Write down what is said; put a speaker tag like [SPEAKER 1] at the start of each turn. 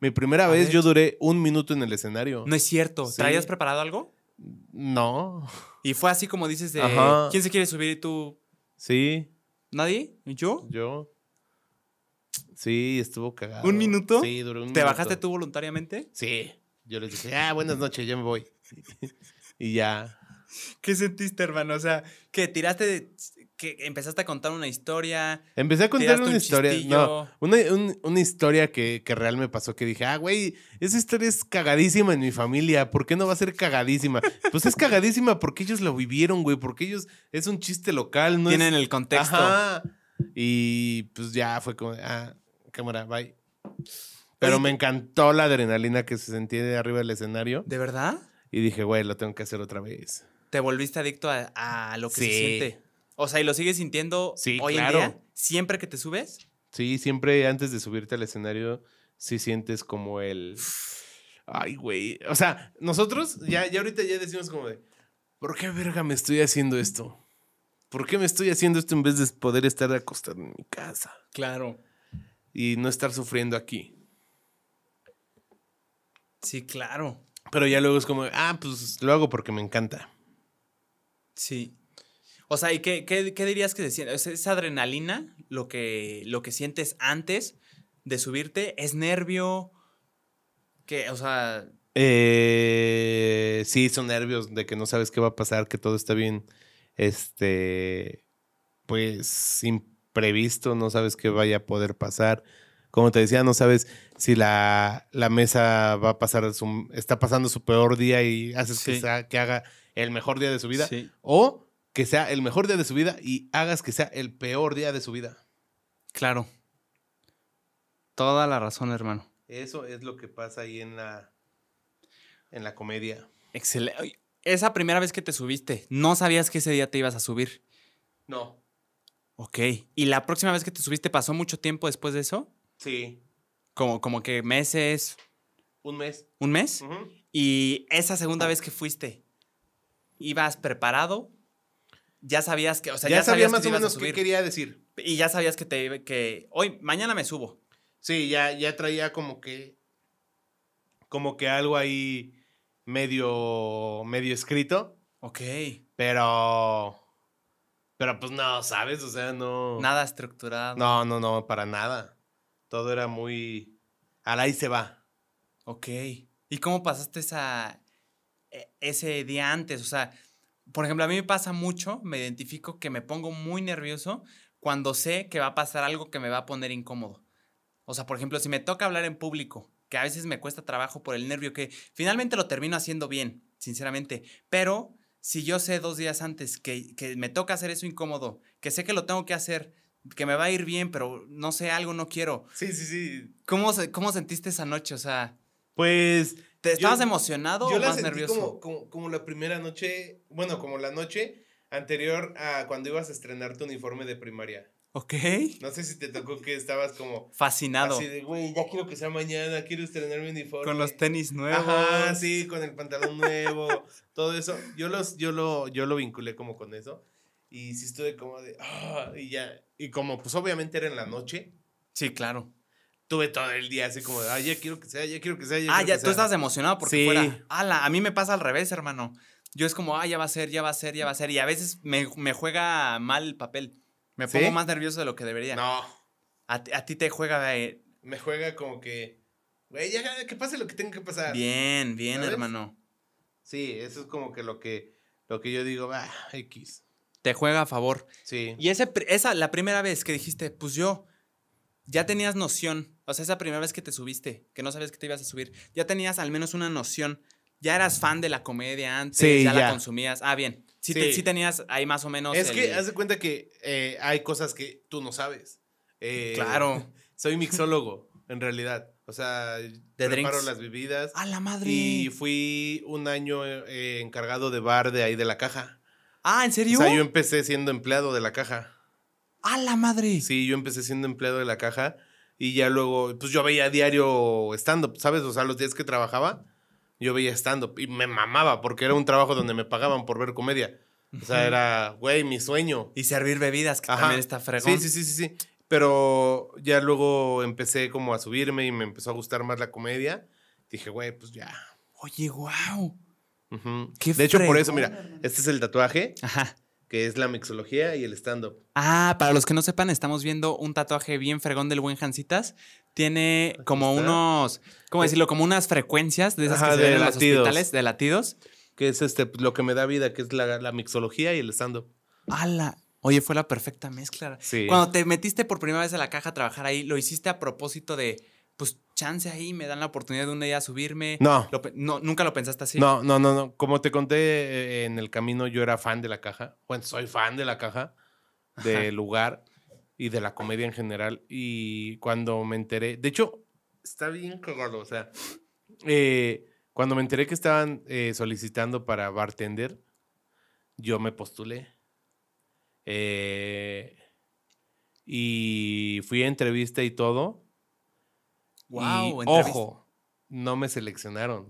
[SPEAKER 1] Mi primera vez yo duré un minuto en el escenario. No es cierto. ¿Te ¿Traías
[SPEAKER 2] preparado algo? No. Y fue así como dices de, ¿quién se quiere subir y tú? Sí. ¿Nadie? ¿Y ¿Yo? Yo. Sí, estuvo cagado. ¿Un minuto? Sí, duró un ¿Te bajaste tú voluntariamente? Sí. Yo les dije, ah, buenas noches, ya me voy. y ya. ¿Qué sentiste, hermano? O sea, que tiraste de que empezaste a contar una historia. Empecé a contar una historia. una,
[SPEAKER 1] historia que, real me pasó que dije, ah, güey, esa historia es cagadísima en mi familia. ¿Por qué no va a ser cagadísima? pues es cagadísima porque ellos lo vivieron, güey. Porque ellos es un chiste local, ¿no? Tienen el contexto. Y pues ya fue como, ah, cámara, bye. Pero me encantó la adrenalina que se sentía de arriba del escenario. ¿De verdad? Y dije, güey, lo tengo que hacer otra
[SPEAKER 2] vez. ¿Te volviste adicto a, lo que se siente? O sea, y lo sigues sintiendo hoy en día,
[SPEAKER 1] siempre que te subes. Sí, siempre antes de subirte al escenario, sí sientes como el. Ay, güey. O sea, nosotros ya, ya ahorita ya decimos como de. ¿Por qué verga me estoy haciendo esto? ¿Por qué me estoy haciendo esto en vez de poder estar acostado en mi casa? Claro. Y no estar sufriendo aquí.
[SPEAKER 2] Sí, claro.
[SPEAKER 1] Pero ya luego es como, ah, pues lo hago porque me encanta.
[SPEAKER 2] Sí. O sea, ¿y qué, dirías que se siente? ¿Es, adrenalina lo que, lo que sientes antes de subirte? ¿Es nervio? que O sea...
[SPEAKER 1] Eh, sí, son nervios de que no sabes qué va a pasar, que todo está bien, este, pues, imprevisto, no sabes qué vaya a poder pasar como te decía, no sabes si la, la, mesa va a pasar está pasando su peor día y haces que, haga el mejor día de su vida. O que sea el mejor día de su vida y hagas que sea el peor día
[SPEAKER 2] de su vida. Claro. Toda la razón, hermano.
[SPEAKER 1] Eso es lo que pasa ahí en la, en la comedia.
[SPEAKER 2] Excelente. Esa primera vez que te subiste, ¿no sabías que ese día te ibas a subir? No. Ok. ¿Y la próxima vez que te subiste pasó mucho tiempo después de eso? Sí. Como, como que meses.
[SPEAKER 1] Un mes. ¿Un mes?
[SPEAKER 2] Y esa segunda vez que fuiste, ¿ibas preparado? ya sabías que, o sea, ya, sabías más o menos qué quería decir. Y ya sabías que te que hoy mañana me subo. Sí, ya ya traía como que
[SPEAKER 1] como que algo ahí medio medio escrito. Ok. Pero pero pues no, ¿sabes? O sea, no nada
[SPEAKER 2] estructurado. No, no, no, para nada. Todo era muy al ahí se va. Ok. ¿Y cómo pasaste esa e, ese día antes? O sea, por ejemplo, a mí me pasa mucho, me identifico que me pongo muy nervioso cuando sé que va a pasar algo que me va a poner incómodo. O sea, por ejemplo, si me toca hablar en público, que a veces me cuesta trabajo por el nervio, que finalmente lo termino haciendo bien, sinceramente, pero si yo sé dos días antes que, que me toca hacer eso incómodo, que sé que lo tengo que hacer, que me va a ir bien, pero no sé, algo no quiero. Sí, sí, sí. ¿Cómo, cómo sentiste esa noche? O sea... Pues ¿Te estabas emocionado o más nervioso?
[SPEAKER 1] Como, como, la primera noche, bueno, como la noche anterior a cuando ibas a estrenar tu uniforme de primaria. Ok. No sé si te tocó que estabas como. Fascinado. Así de, güey, ya quiero que sea mañana, quiero estrenar mi uniforme. Con los tenis nuevos. Ajá, sí, con el pantalón nuevo, todo eso. Yo, los, yo, lo, yo lo vinculé como con eso. Y sí estuve como de, ah", y ya. Y como, pues obviamente era en la noche. Sí, claro tuve todo el día así como, ya quiero que
[SPEAKER 2] sea, ya quiero que sea. ah, ya, tú estás emocionado porque sí. fuera. a mí me pasa al revés, hermano. Yo es como, ah, ya va a ser, ya va a ser, ya va a ser. Y a veces me, juega mal el papel. Me pongo más nervioso de lo que debería. No. A, ti te juega. Eh,
[SPEAKER 1] me juega como que, güey, ya que pase lo que tenga que pasar. Bien,
[SPEAKER 2] bien, hermano. Sí, eso es como que lo que, lo que yo digo, va ah, X. Te juega a favor. Sí. Y ese, esa, la primera vez que dijiste, pues yo, ya tenías noción o sea, esa primera vez que te subiste, que no sabías que te ibas a subir, ya tenías al menos una noción. Ya eras fan de la comedia antes, ya, la consumías. Ah, bien. Sí, tenías ahí más o menos. Es que haz de cuenta que eh, hay cosas que
[SPEAKER 1] tú no sabes. Eh, claro.
[SPEAKER 2] Soy mixólogo, en realidad. O sea,
[SPEAKER 1] te preparo las bebidas. ¡A la madre! Y fui un año eh, encargado de bar de ahí de la caja.
[SPEAKER 2] Ah, ¿en serio? O sea, yo
[SPEAKER 1] empecé siendo empleado de la caja. ¡A la madre! Sí, yo empecé siendo empleado de la caja y ya luego, pues yo veía diario stand-up, ¿sabes? O sea, los días que trabajaba, yo veía stand-up y me mamaba porque era un trabajo donde me pagaban por ver comedia. O sea, era, güey, mi sueño. Y servir bebidas, que también está fregón. Sí, sí, sí, sí, sí. Pero ya luego empecé como a subirme y me empezó a gustar más la comedia. Dije, güey, pues ya.
[SPEAKER 2] Oye, wow. de hecho, por eso, mira,
[SPEAKER 1] este es el tatuaje. Ajá que es la mixología y el estando.
[SPEAKER 2] Ah, para los que no sepan, estamos viendo un tatuaje bien fregón del buen Jancitas. Tiene como unos, ¿cómo eh, decirlo? Como unas frecuencias de esas que se de ven en los hospitales,
[SPEAKER 1] de latidos. Que es este, pues, lo que me da
[SPEAKER 2] vida, que es la, la mixología y el estando. ¡Hala! Oye, fue la perfecta mezcla. Sí. Cuando te metiste por primera vez a la caja a trabajar ahí, ¿lo hiciste a propósito de chance ahí, me dan la oportunidad de un día subirme. No. nunca lo pensaste así. No, no,
[SPEAKER 1] no, no. Como te conté eh, en el camino, yo era fan de la caja.
[SPEAKER 2] Bueno, soy fan de la caja, del
[SPEAKER 1] lugar y de la comedia en general. Y cuando me enteré, de hecho, está bien cagado, o sea, eh, cuando me enteré que estaban eh, solicitando para bartender, yo me postulé. y fui a entrevista y todo. Wow, ojo, no me seleccionaron.